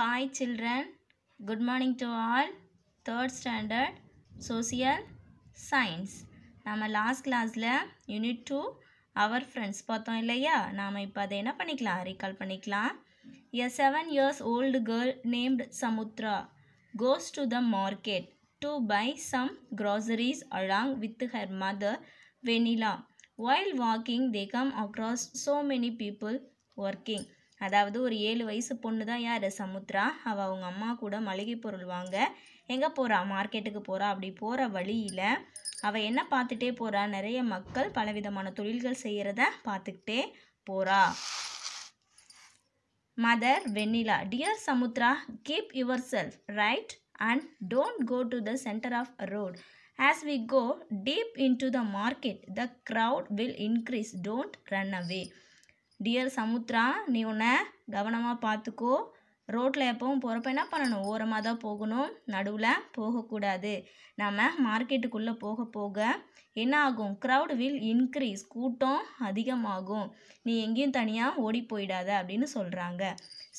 Hi children good morning to all third standard social science நம்ம last கிளாஸில் unit two our friends பார்த்தோம் இல்லையா நாம் இப்போ அதை என்ன பண்ணிக்கலாம் ரீகால் பண்ணிக்கலாம் a seven years old girl named Samudra goes to the market to buy some groceries along with her mother Vennila while walking they come across so many people working அதாவது ஒரு ஏழு வயசு பொண்ணு தான் யார் சமுத்ரா அவள் அவங்க அம்மா கூட மளிகை பொருள் வாங்க எங்கே போகிறா மார்க்கெட்டுக்கு போகிறா அப்படி போகிற வழியில் அவள் என்ன பார்த்துட்டே போகிறா நிறைய மக்கள் பலவிதமான தொழில்கள் செய்கிறத பார்த்துக்கிட்டே போகிறா mother Vennila dear Samudra keep yourself right and don't go to the centre of road as we go deep into the market the crowd will increase don't run away dear Samudra நீ உன்னை கவனமாக பார்த்துக்கோ ரோட்டில் எப்போவும் போகிறப்ப என்ன பண்ணணும் ஓரமாக தான் போகணும் நடுவில் போகக்கூடாது நம்ம மார்க்கெட்டுக்குள்ளே போக போக என்ன ஆகும் க்ரௌட் வில் இன்க்ரீஸ் கூட்டம் அதிகமாகும் நீ எங்கேயும் தனியாக ஓடி போயிடாத அப்படின்னு சொல்கிறாங்க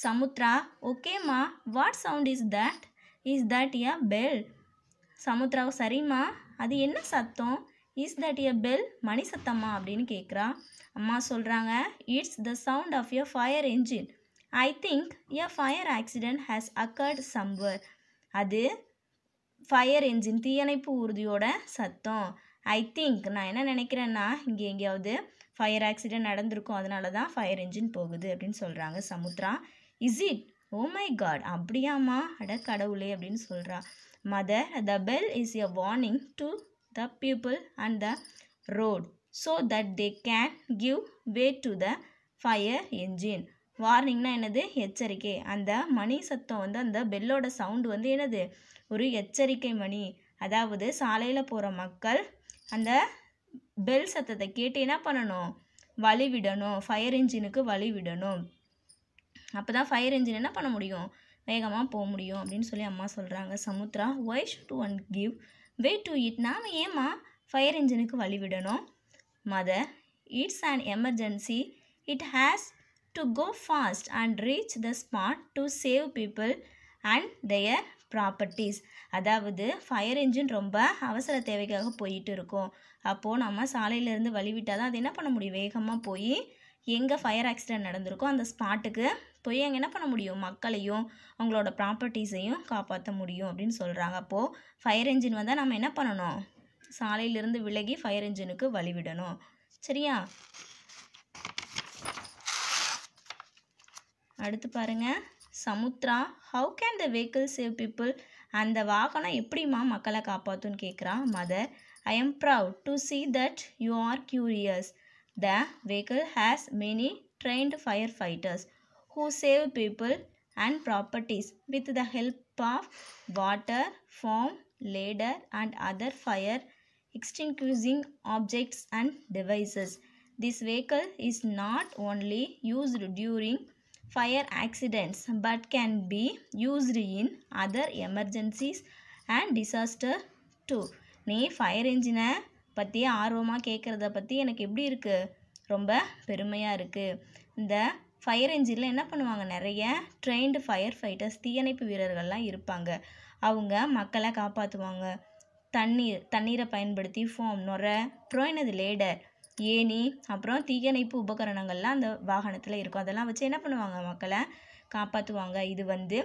சமுத்ரா ஓகேம்மா what sound is that is that a bell Samudra சரிம்மா அது என்ன சத்தம் இஸ் தட் எ பெல் மணி சத்தம்மா அப்படின்னு கேட்குறா அம்மா சொல்கிறாங்க it's the sound of a fire engine I think a fire accident has occurred somewhere அது ஃபயர் என்ஜின் தீயணைப்பு ஊர்தியோட சத்தம் ஐ திங்க் நான் என்ன நினைக்கிறேன்னா இங்கே எங்கேயாவது ஃபயர் ஆக்சிடெண்ட் நடந்திருக்கும் அதனால தான் ஃபயர் என்ஜின் போகுது அப்படின்னு சொல்கிறாங்க Samudra is it oh my god அப்படியாம்மா அட கடவுளே அப்படின்னு சொல்கிறா mother the bell is a warning to the people and the road so that they can give way to the fire engine வார்னிங்னா என்னது எச்சரிக்கை அந்த மணி சத்தம் வந்து அந்த பெல்லோட சவுண்டு வந்து என்னது ஒரு எச்சரிக்கை மணி அதாவது சாலையில் போகிற மக்கள் அந்த பெல் சத்தத்தை கேட்டு என்ன பண்ணணும் வழி விடணும் ஃபயர் இன்ஜினுக்கு வழி விடணும் அப்போ தான் ஃபயர் இன்ஜின் என்ன பண்ண முடியும் வேகமாக போக முடியும் அப்படின்னு சொல்லி அம்மா சொல்கிறாங்க Samudra why should one give way to it நாம் ஏமா ஃபயர் இன்ஜினுக்கு வழிவிடணும் mother it's and emergency it has to go fast and reach the spot to save people and their properties அதாவது ஃபயர் இன்ஜின் ரொம்ப அவசர தேவைக்காக போயிட்டு இருக்கும் அப்போது நம்ம சாலையிலேருந்து வழிவிட்டால் தான் அது என்ன பண்ண முடியும் வேகமாக போய் எங்கே ஃபயர் ஆக்சிடென்ட் நடந்திருக்கோ அந்த ஸ்பாட்டுக்கு போய் அங்கே என்ன பண்ண முடியும் மக்களையும் அவங்களோட ப்ராப்பர்ட்டிஸையும் காப்பாற்ற முடியும் அப்படின்னு சொல்கிறாங்க அப்போது ஃபயர் இன்ஜின் வந்தால் நம்ம என்ன பண்ணணும் சாலையிலிருந்து விலகி ஃபயர் இன்ஜினுக்கு வழிவிடணும் சரியா அடுத்து பாருங்கள் Samudra how can the vehicle save people அந்த வாகனம் எப்படிம்மா மக்களை காப்பாற்றுன்னு கேட்குறா mother I am proud to see that you are curious the vehicle has many trained fire fighters who save people and properties with the help of water, foam, ladder and other fire extinguishing objects and devices. This vehicle is not only used during fire accidents but can be used in other emergencies and disaster too. நீ fire இன்ஜினை பற்றி ஆர்வமாக கேட்குறத பற்றி எனக்கு எப்படி இருக்குது ரொம்ப பெருமையாக இருக்குது இந்த ஃபயர் இன்ஜினில் என்ன பண்ணுவாங்க நிறைய ட்ரெயின்டு ஃபயர் ஃபைட்டர்ஸ் தீயணைப்பு வீரர்கள்லாம் இருப்பாங்க அவங்க மக்களை காப்பாற்றுவாங்க தண்ணீர் தண்ணீரை பயன்படுத்தி ஃபோம் நுர அப்புறம் என்னது லேடர் ஏணி அப்புறம் தீயணைப்பு உபகரணங்கள்லாம் அந்த வாகனத்தில் இருக்கும் அதெல்லாம் வச்சு என்ன பண்ணுவாங்க மக்களை காப்பாற்றுவாங்க இது வந்து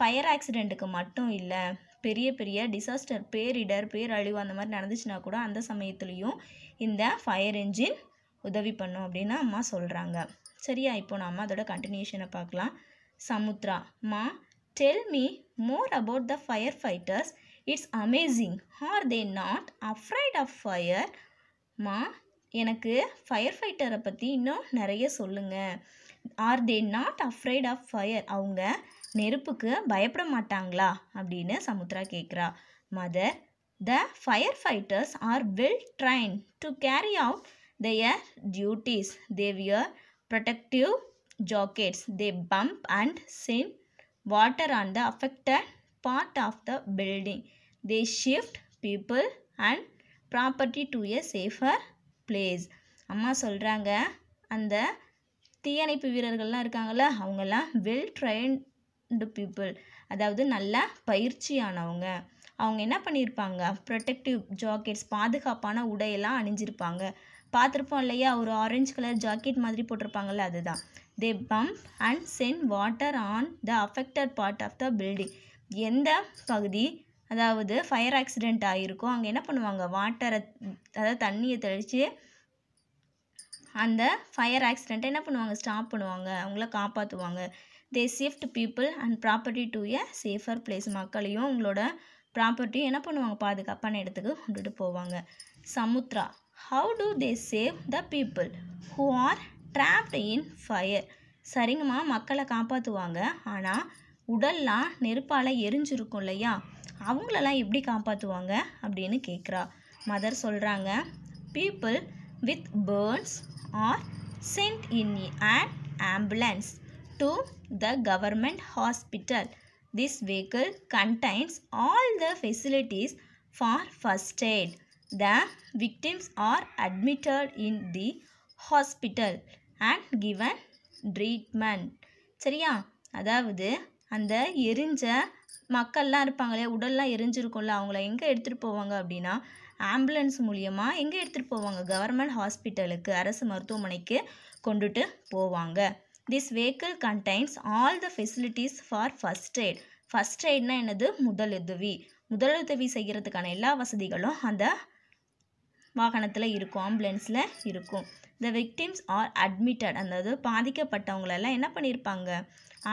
ஃபயர் ஆக்சிடெண்ட்டுக்கு மட்டும் இல்லை பெரிய பெரிய டிசாஸ்டர் பேரிடர் பேரழிவு அந்த மாதிரி நடந்துச்சுன்னா கூட அந்த சமயத்துலேயும் இந்த ஃபயர் என்ஜின் உதவி பண்ணும் அப்படின்னு அம்மா சொல்கிறாங்க சரியா இப்போ நாம் அதோட கண்டினியூஷனை பார்க்கலாம் சமுத்ரா மா tell me more about the fire fighters it's amazing are they not afraid of fire மா எனக்கு ஃபயர் ஃபைட்டரை பற்றி இன்னும் நிறைய சொல்லுங்கள் are they not afraid of fire அவங்க நெருப்புக்கு பயப்பட மாட்டாங்களா அப்படின்னு சமுத்ரா கேட்குறா mother the fire fighters are well train to carry out their duties they wear protective jackets. They bump and send water on the affected part of the building. They shift people and property to a safer place. அம்மா சொல்கிறாங்க அந்த தீயணைப்பு வீரர்கள்லாம் இருக்காங்கள்ல அவங்கெல்லாம் well trained people அதாவது நல்ல பயிற்சியானவங்க அவங்க என்ன பண்ணியிருப்பாங்க ப்ரொடெக்டிவ் ஜாக்கெட்ஸ் பாதுகாப்பான உடையெல்லாம் அணிஞ்சிருப்பாங்க பார்த்துருப்போம் இல்லையா ஒரு ஆரஞ்சு கலர் ஜாக்கெட் மாதிரி போட்டிருப்பாங்கள்ல அதுதான் they pump and send water on the affected part of the building எந்த பகுதி அதாவது ஃபயர் ஆக்சிடெண்ட் ஆகிருக்கும் அங்கே என்ன பண்ணுவாங்க வாட்டரை அதாவது தண்ணியை தெளித்து அந்த ஃபயர் ஆக்சிடெண்ட்டை என்ன பண்ணுவாங்க ஸ்டாப் பண்ணுவாங்க அவங்கள காப்பாற்றுவாங்க they shift people and property to a safer place மக்களையும் உங்களோட ப்ராப்பர்ட்டியும் என்ன பண்ணுவாங்க பாதுகாப்பான இடத்துக்கு கொண்டுட்டு போவாங்க Samudra how do they save the people who are trapped in fire சரிங்கம்மா மக்களை காப்பாற்றுவாங்க ஆனால் உடல்லாம் நெருப்பால் எரிஞ்சிருக்கும் இல்லையா அவங்களெல்லாம் எப்படி காப்பாற்றுவாங்க அப்படின்னு கேட்குறா மதர் சொல்கிறாங்க people with burns are sent in and ambulance to the government hospital this vehicle contains all the facilities for first aid The victims are admitted in the hospital and given treatment. சரியா அதாவது அந்த எரிஞ்ச மக்கள்லாம் இருப்பாங்களே உடல்லாம் எரிஞ்சிருக்கும்ல அவங்கள எங்கே எடுத்துகிட்டு போவாங்க அப்படின்னா ஆம்புலன்ஸ் மூலியமாக எங்கே எடுத்துகிட்டு போவாங்க கவர்மெண்ட் ஹாஸ்பிட்டலுக்கு அரசு மருத்துவமனைக்கு கொண்டுட்டு போவாங்க this vehicle contains all the facilities for first aid first எய்ட்னா என்னது முதலுதவி முதலுதவி செய்கிறதுக்கான எல்லா வசதிகளும் அந்த வாகனத்தில் இருக்கும் ஆம்புலன்ஸில் இருக்கும் த விக்டிம்ஸ் ஆர் அட்மிட்டட் அதாவது பாதிக்கப்பட்டவங்களெல்லாம் என்ன பண்ணியிருப்பாங்க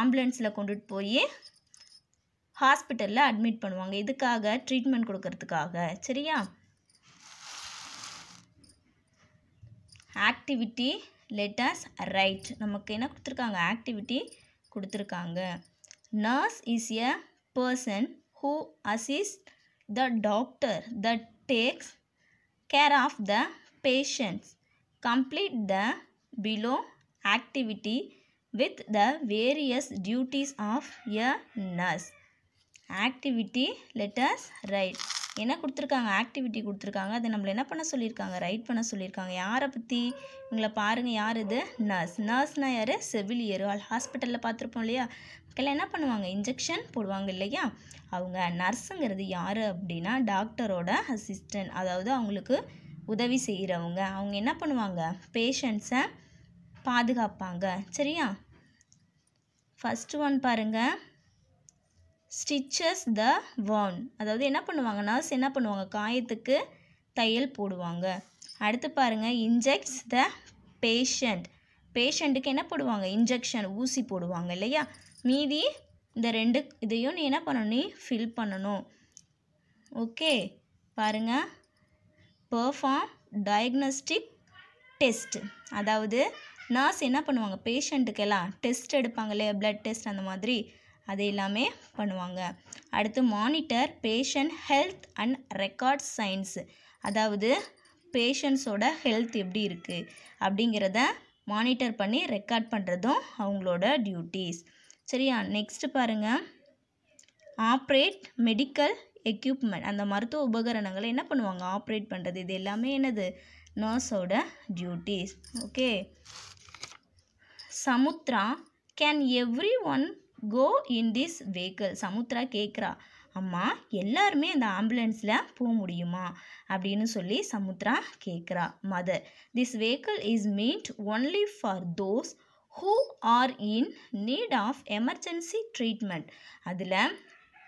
ஆம்புலன்ஸில் கொண்டுட்டு போய் ஹாஸ்பிட்டலில் அட்மிட் பண்ணுவாங்க இதுக்காக ட்ரீட்மெண்ட் கொடுக்கறதுக்காக சரியா ஆக்டிவிட்டி லெட்டர்ஸ் ரைட் நமக்கு என்ன கொடுத்துருக்காங்க ஆக்டிவிட்டி கொடுத்துருக்காங்க nurse is a person who assist the doctor the takes care of the patients. Complete the below activity with the various duties of a nurse. Activity let us write. என்ன கொடுத்துருக்காங்க activity கொடுத்துருக்காங்க அதை நம்மளை என்ன பண்ண சொல்லியிருக்காங்க right பண்ண சொல்லியிருக்காங்க யாரை பற்றி இவங்களை பாருங்கள் யார் இது நர்ஸ் நர்ஸ்னால் யார் செவிலியர் ஹாஸ்பிட்டலில் பார்த்துருப்போம் இல்லையா மக்கள் என்ன பண்ணுவாங்க இன்ஜெக்ஷன் போடுவாங்க இல்லையா அவங்க நர்ஸுங்கிறது யார் அப்படின்னா டாக்டரோட அசிஸ்டன்ட் அதாவது அவங்களுக்கு உதவி செய்கிறவங்க அவங்க என்ன பண்ணுவாங்க பேஷண்ட்ஸை பாதுகாப்பாங்க சரியா ஃபஸ்ட்டு ஒன் பாருங்கள் ஸ்டிச்சஸ் த வான் அதாவது என்ன பண்ணுவாங்க நர்ஸ் என்ன பண்ணுவாங்க காயத்துக்கு தையல் போடுவாங்க அடுத்து பாருங்கள் இன்ஜெக்ட்ஸ் த பேஷண்ட் பேஷண்ட்டுக்கு என்ன போடுவாங்க இன்ஜெக்ஷன் ஊசி போடுவாங்க இல்லையா மீதி இந்த ரெண்டு இதையும் நீ என்ன பண்ணணும் நீ ஃபில் பண்ணணும் ஓகே பாருங்கள் பர்ஃபார்ம் டயக்னஸ்டிக் டெஸ்ட் அதாவது நர்ஸ் என்ன பண்ணுவாங்க பேஷண்ட்டுக்கெல்லாம் டெஸ்ட் எடுப்பாங்க இல்லையா ப்ளட் டெஸ்ட் அந்த மாதிரி அதை எல்லாமே பண்ணுவாங்க அடுத்து monitor patient health and record signs அதாவது பேஷண்ட்ஸோட ஹெல்த் எப்படி இருக்குது அப்படிங்கிறத மானிட்டர் பண்ணி ரெக்கார்ட் பண்ணுறதும் அவங்களோட டியூட்டீஸ் சரியா நெக்ஸ்ட்டு பாருங்கள் ஆப்ரேட் மெடிக்கல் எக்யூப்மெண்ட் அந்த மருத்துவ உபகரணங்களை என்ன பண்ணுவாங்க ஆப்ரேட் பண்ணுறது இது எல்லாமே என்னது நர்ஸோட duties okay Samudra can everyone go in this vehicle Samudra கேட்குறா அம்மா எல்லாருமே அந்த ஆம்புலன்ஸில் போக முடியுமா அப்படின்னு சொல்லி சமுத்ரா கேட்குறா mother this vehicle is meant only for those who are in need of emergency treatment அதில்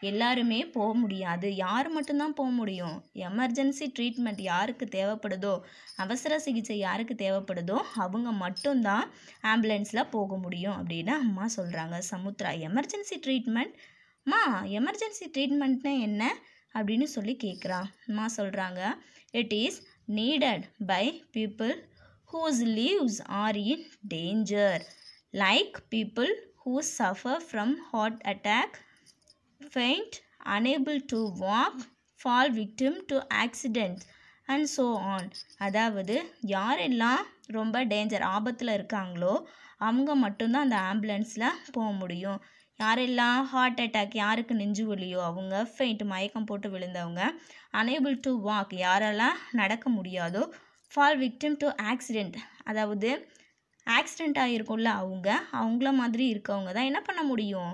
எல்லாருமே போக முடியாது யார் மட்டும்தான் போக முடியும் எமர்ஜென்சி ட்ரீட்மெண்ட் யாருக்கு தேவைப்படுதோ அவசர சிகிச்சை யாருக்கு தேவைப்படுதோ அவங்க மட்டும்தான் ஆம்புலன்ஸில் போக முடியும் அப்படின்னு அம்மா சொல்கிறாங்க சமுத்ரா எமர்ஜென்சி ட்ரீட்மெண்ட் அம்மா எமர்ஜென்சி ட்ரீட்மெண்ட்னா என்ன அப்படின்னு சொல்லி கேட்குறா அம்மா சொல்கிறாங்க it is needed by people whose lives are in danger like people who suffer from heart attack faint, unable to walk, fall victim to accidents and so on அதாவது யாரெல்லாம் ரொம்ப டேஞ்சர் ஆபத்தில் இருக்காங்களோ அவங்க மட்டும்தான் அந்த ஆம்புலன்ஸில் போக முடியும் யாரெல்லாம் ஹார்ட் அட்டாக் யாருக்கு நெஞ்சு வலியோ அவங்க ஃபெயிண்ட் மயக்கம் போட்டு விழுந்தவங்க அனேபிள் டு வாக் யாரெல்லாம் நடக்க முடியாதோ ஃபால் விக்டிம் டு ஆக்சிடெண்ட் அதாவது ஆக்சிடெண்ட் ஆகிருக்கும்ல அவங்க அவங்கள மாதிரி இருக்கவங்க தான் என்ன பண்ண முடியும்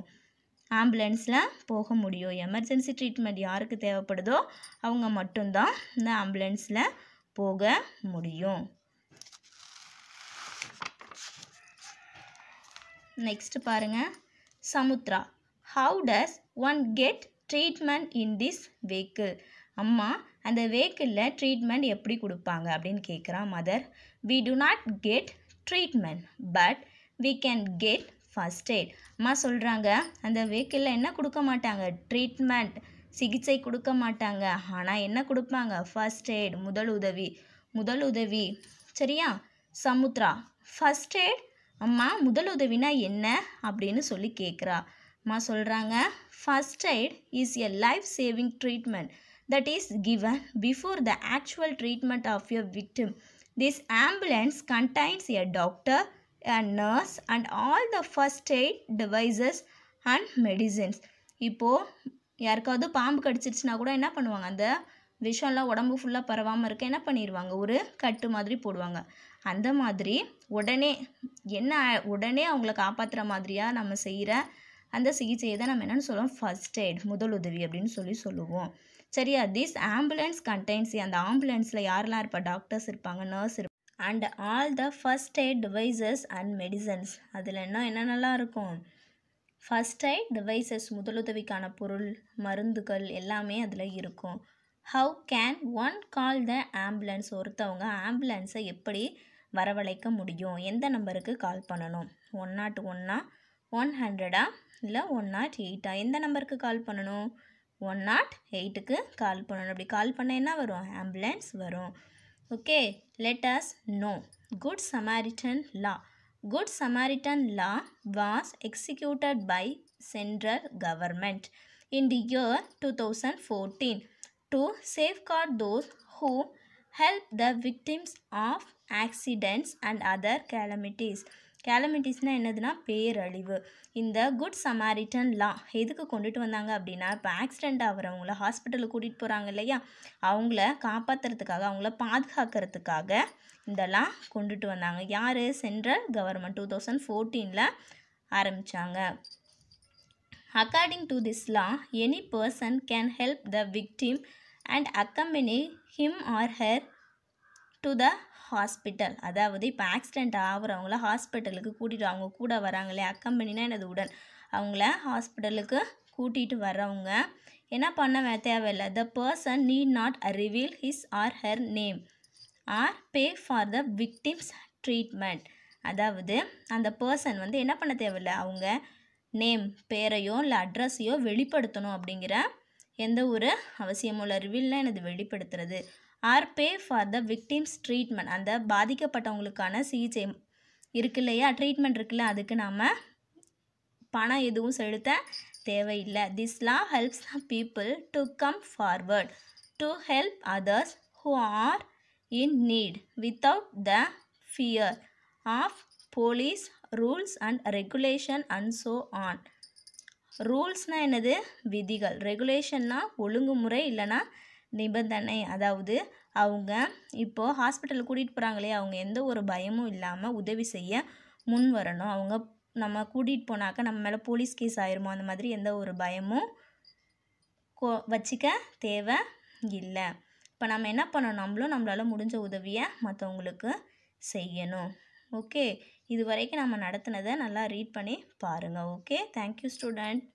ஆம்புலன்ஸில் போக முடியும் எமர்ஜென்சி ட்ரீட்மெண்ட் யாருக்கு தேவைப்படுதோ அவங்க மட்டும்தான் இந்த ஆம்புலன்ஸில் போக முடியும் நெக்ஸ்ட் பாருங்கள் Samudra how does one get treatment in this vehicle அம்மா அந்த வெஹிக்கிளில் ட்ரீட்மெண்ட் எப்படி கொடுப்பாங்க அப்படின்னு கேட்குறான் mother we do not get treatment but we can get first aid அம்மா சொல்கிறாங்க அந்த வெஹிக்கிளில் என்ன கொடுக்க மாட்டாங்க ட்ரீட்மெண்ட் சிகிச்சை கொடுக்க மாட்டாங்க ஆனால் என்ன கொடுப்பாங்க ஃபஸ்ட் எய்ட் முதல் உதவி முதல் உதவி சரியா சமுத்ரா ஃபஸ்ட் எய்ட் அம்மா முதல் உதவினா என்ன அப்படின்னு சொல்லி கேட்குறா அம்மா சொல்கிறாங்க first aid is a life saving treatment that is given before the actual treatment of your victim this ambulance contains a doctor a nurse and all the first aid devices and medicines இப்போது யாருக்காவது பாம்பு கடிச்சிருச்சுனா கூட என்ன பண்ணுவாங்க அந்த விஷம்லாம் உடம்பு ஃபுல்லாக பரவாமல் இருக்க என்ன பண்ணிடுவாங்க ஒரு கட்டு மாதிரி போடுவாங்க அந்த மாதிரி உடனே என்ன உடனே அவங்கள காப்பாற்றுற மாதிரியாக நம்ம செய்கிற அந்த சிகிச்சையை தான் நம்ம என்னென்னு சொல்லுவோம் ஃபஸ்ட் எய்ட் முதலுதவி அப்படின்னு சொல்லி சொல்லுவோம் சரியா திஸ் ஆம்புலன்ஸ் கண்டென்சி அந்த ஆம்புலன்ஸில் யாரெல்லாம் இருப்பா டாக்டர்ஸ் இருப்பாங்க நர்ஸ் இருப்பாங்க and all the first aid devices and medicines அதில் என்ன என்னென்னலாம் இருக்கும் ஃபஸ்ட் எய்ட் டிவைசஸ் முதலுதவிக்கான பொருள் மருந்துகள் எல்லாமே அதில் இருக்கும் how can one call the ambulance ஒருத்தவங்க ஆம்புலன்ஸை எப்படி வரவழைக்க முடியும் எந்த நம்பருக்கு கால் பண்ணணும் ஒன் நாட் ஒன்னா ஒன் ஹண்ட்ரடா இல்லை ஒன் நாட் எயிட்டா எந்த நம்பருக்கு கால் பண்ணணும் ஒன் நாட் எயிட்டுக்கு கால் பண்ணணும் அப்படி கால் பண்ண என்ன வரும் ஆம்புலன்ஸ் வரும் Okay, let us know. Good Samaritan law. Good Samaritan law was executed by central government in the year 2014 to safeguard those who help the victims of accidents and other calamities. கேலமிட்டிஸ்னால் என்னதுன்னா பேரழிவு இந்த good சமாரிட்டன்லாம் லா எதுக்கு கொண்டுட்டு வந்தாங்க அப்படின்னா இப்போ accident ஆகிறவங்கள ஹாஸ்பிட்டலுக்கு கூட்டிகிட்டு போகிறாங்க இல்லையா அவங்கள காப்பாற்றுறதுக்காக அவங்கள பாதுகாக்கிறதுக்காக இதெல்லாம் கொண்டுட்டு வந்தாங்க யார் சென்ட்ரல் கவர்மெண்ட் டூ தௌசண்ட் ஃபோர்டீனில் ஆரம்பித்தாங்க according to this law any person can help the victim and accompany him or her to the hospital அதாவது இப்போ ஆக்சிடெண்ட் ஆகிறவங்கள ஹாஸ்பிட்டலுக்கு கூட்டிகிட்டு அவங்க கூட வராங்களே அக்கம்பெனினா எனது உடன் அவங்கள ஹாஸ்பிட்டலுக்கு கூட்டிகிட்டு வர்றவங்க என்ன பண்ண தேவையில்லை the person need not reveal his or her name or pay for the victims treatment அதாவது அந்த பர்சன் வந்து என்ன பண்ண தேவையில்லை அவங்க நேம் பேரையோ இல்லை அட்ரஸையோ வெளிப்படுத்தணும் அப்படிங்கிற எந்த ஒரு அவசியமுள்ள அறிவில்லாம் எனது வெளிப்படுத்துறது or pay for the victims treatment அந்த பாதிக்கப்பட்டவங்களுக்கான சிகிச்சை இருக்கு இல்லையா ட்ரீட்மெண்ட் இருக்குல்ல அதுக்கு நாம் பணம் எதுவும் செலுத்த தேவையில்லை this law helps people to come forward to help others who are in need without the fear of police rules and regulation and so on ரூல்ஸ்னால் என்னது விதிகள் ரெகுலேஷன்னா ஒழுங்குமுறை இல்லைனா நிபந்தனை அதாவது அவங்க இப்போது ஹாஸ்பிட்டல் கூட்டிகிட்டு போகிறாங்களே அவங்க எந்த ஒரு பயமும் இல்லாமல் உதவி செய்ய முன் வரணும் அவங்க நம்ம கூட்டிகிட்டு போனாக்கா நம்ம மேலே போலீஸ் கேஸ் ஆயிடுமோ அந்த மாதிரி எந்த ஒரு பயமும் கோ வச்சிக்க தேவை இல்லை இப்போ நம்ம என்ன பண்ணணும் நம்மளும் நம்மளால் முடிஞ்ச உதவியை மற்றவங்களுக்கு செய்யணும் ஓகே இது வரைக்கும் நம்ம நடத்தினதை நல்லா ரீட் பண்ணி பாருங்கள் ஓகே தேங்க்யூ ஸ்டூடெண்ட்